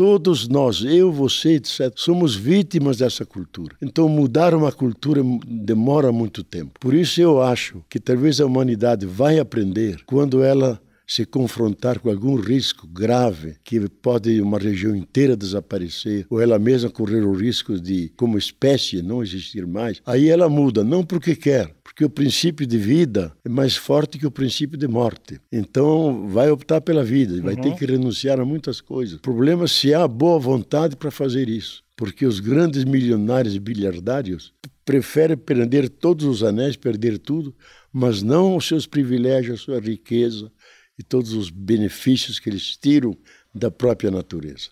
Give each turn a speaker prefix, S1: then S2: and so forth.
S1: Todos nós, eu, você, etc., somos vítimas dessa cultura. Então, mudar uma cultura demora muito tempo. Por isso, eu acho que talvez a humanidade vai aprender quando ela se confrontar com algum risco grave que pode uma região inteira desaparecer ou ela mesma correr o risco de como espécie não existir mais, aí ela muda não porque quer, que o princípio de vida é mais forte que o princípio de morte. Então, vai optar pela vida, vai uhum. ter que renunciar a muitas coisas. O problema é se há boa vontade para fazer isso, porque os grandes milionários e bilhardários preferem perder todos os anéis, perder tudo, mas não os seus privilégios, a sua riqueza e todos os benefícios que eles tiram da própria natureza.